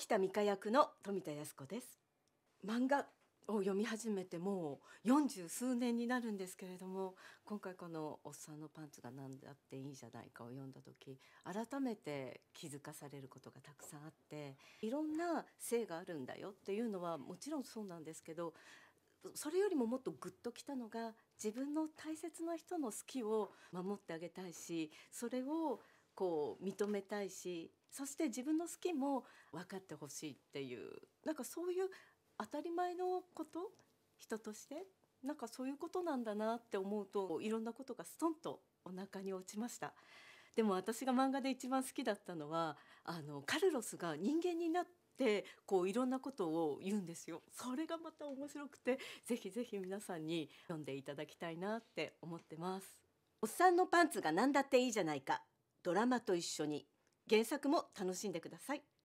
北美香役の富田靖子です漫画を読み始めてもう40数年になるんですけれども今回この「おっさんのパンツが何だっていいじゃないか」を読んだ時改めて気づかされることがたくさんあっていろんな性があるんだよっていうのはもちろんそうなんですけどそれよりももっとグッときたのが自分の大切な人の好きを守ってあげたいしそれをこう認めたいしそして自分の好きも分かってほしいっていうなんかそういう当たり前のこと人としてなんかそういうことなんだなって思うといろんなことがストンとお腹に落ちました。でも私が漫画で一番好きだったのはあのカルロスが人間になってこういろんなことを言うんですよ。それがまた面白くてぜひぜひ皆さんに読んでいただきたいなって思ってます。おっさんのパンツが何だっていいじゃないかドラマと一緒に原作も楽しんでください